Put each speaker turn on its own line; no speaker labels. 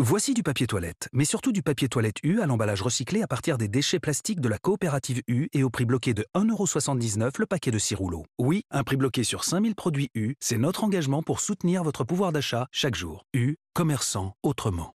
Voici du papier toilette, mais surtout du papier toilette U à l'emballage recyclé à partir des déchets plastiques de la coopérative U et au prix bloqué de 1,79€ le paquet de 6 rouleaux. Oui, un prix bloqué sur 5000 produits U, c'est notre engagement pour soutenir votre pouvoir d'achat chaque jour. U, commerçant autrement.